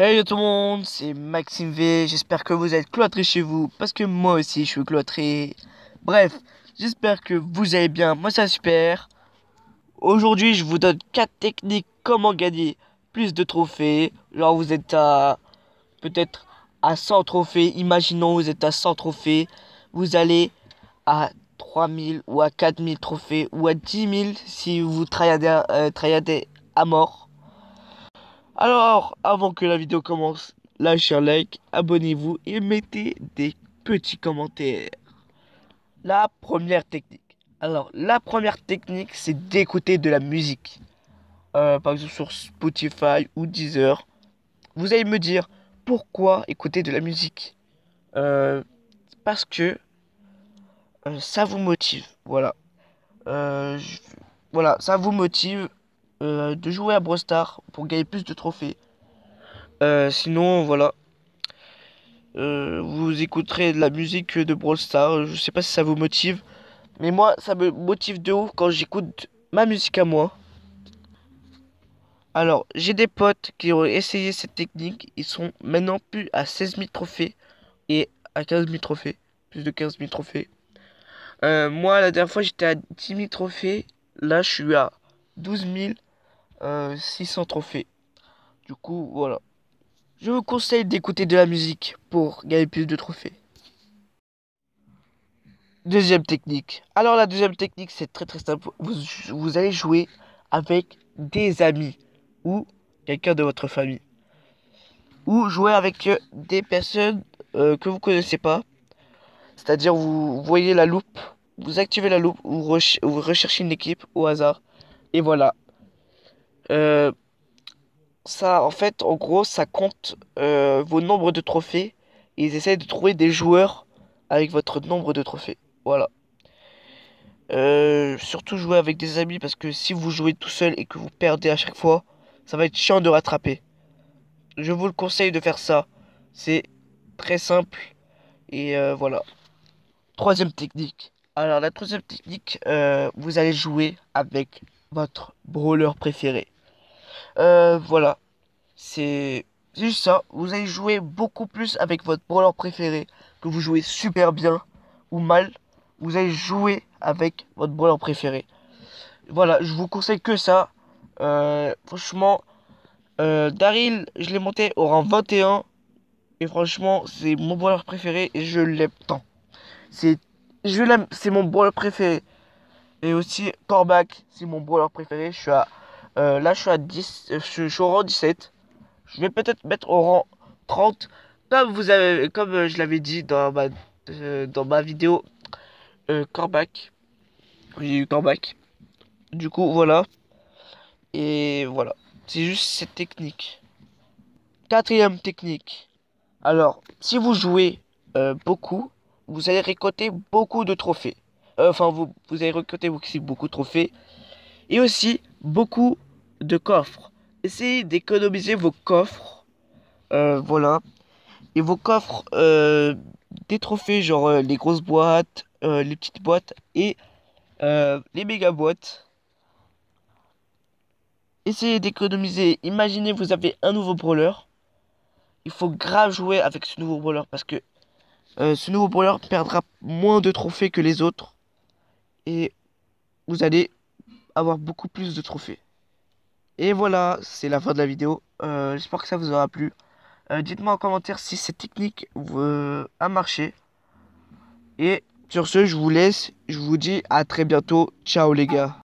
Salut tout le monde, c'est Maxime V. J'espère que vous êtes cloîtrés chez vous parce que moi aussi je suis cloîtré. Bref, j'espère que vous allez bien. Moi ça super. Aujourd'hui, je vous donne 4 techniques comment gagner plus de trophées. Genre vous êtes à peut-être à 100 trophées, imaginons vous êtes à 100 trophées, vous allez à 3000 ou à 4000 trophées ou à 10 000 si vous tryhardez, euh, à mort. Alors, avant que la vidéo commence, lâchez un like, abonnez-vous et mettez des petits commentaires. La première technique. Alors, la première technique, c'est d'écouter de la musique. Euh, par exemple sur Spotify ou Deezer. Vous allez me dire, pourquoi écouter de la musique euh, Parce que euh, ça vous motive. Voilà. voilà, ça vous motive euh, de jouer à Stars pour gagner plus de trophées. Euh, sinon, voilà. Euh, vous écouterez de la musique de Brawl Stars. Je sais pas si ça vous motive, mais moi ça me motive de ouf quand j'écoute ma musique à moi. Alors, j'ai des potes qui ont essayé cette technique. Ils sont maintenant plus à 16 000 trophées et à 15 000 trophées. Plus de 15 000 trophées. moi, la dernière fois, j'étais à 10 000 trophées. Là, je suis à 12 000 600 euh, trophées. Du coup, voilà. Je vous conseille d'écouter de la musique pour gagner plus de trophées. Deuxième technique. Alors la deuxième technique, c'est très très simple. Vous, allez jouer avec des amis ou quelqu'un de votre famille. Ou jouer avec euh, des personnes euh, que vous connaissez pas. C'est-à-dire vous voyez la loupe, vous activez la loupe, Ou vous recherchez une équipe au hasard. Et voilà, euh, ça, en fait, en gros, ça compte euh, vos nombres de trophées. Et ils essayent de trouver des joueurs avec votre nombre de trophées. Voilà. Euh, surtout jouer avec des amis parce que si vous jouez tout seul et que vous perdez à chaque fois, ça va être chiant de rattraper. Je vous le conseille de faire ça. C'est très simple. Et voilà. Troisième technique. Alors la troisième technique, vous allez jouer avec votre brawler préféré. Euh, voilà. C'est juste ça. Vous allez jouer beaucoup plus avec votre brawler préféré, que vous jouez super bien ou mal. Vous allez jouer avec votre brawler préféré. Voilà, je vous conseille que ça. Euh, franchement, euh, Daryl, je l'ai monté au rang 21. Et franchement, c'est mon brawler préféré et je l'aime tant. C'est, je l'aime, c'est mon brawler préféré. Et aussi Corbac, c'est mon brawler préféré. Je suis à, euh, là, je suis, à 10, euh, je au rang 17. Je vais peut-être mettre au rang 30. Comme, vous avez, comme euh, je l'avais dit dans ma, dans ma vidéo, euh, J'ai eu Corbac. Du coup, voilà. Et voilà. C'est juste cette technique. Quatrième technique. Alors, si vous jouez beaucoup, vous allez récolter beaucoup de trophées. Euh, enfin vous, vous avez recruté beaucoup de trophées et aussi beaucoup de coffres. Essayez d'économiser vos coffres, euh, voilà, et vos coffres euh, des trophées genre les grosses boîtes, les petites boîtes et les méga boîtes. Essayez d'économiser. Imaginez vous avez un nouveau brawler. Il faut grave jouer avec ce nouveau brawler parce que ce nouveau brawler perdra moins de trophées que les autres vous allez avoir beaucoup plus de trophées. Et voilà, c'est la fin de la vidéo. Euh, j'espère que ça vous aura plu. Euh, dites-moi en commentaire si cette technique vous euh, a marché. Et sur ce, je vous laisse. Je vous dis à très bientôt. Ciao les gars.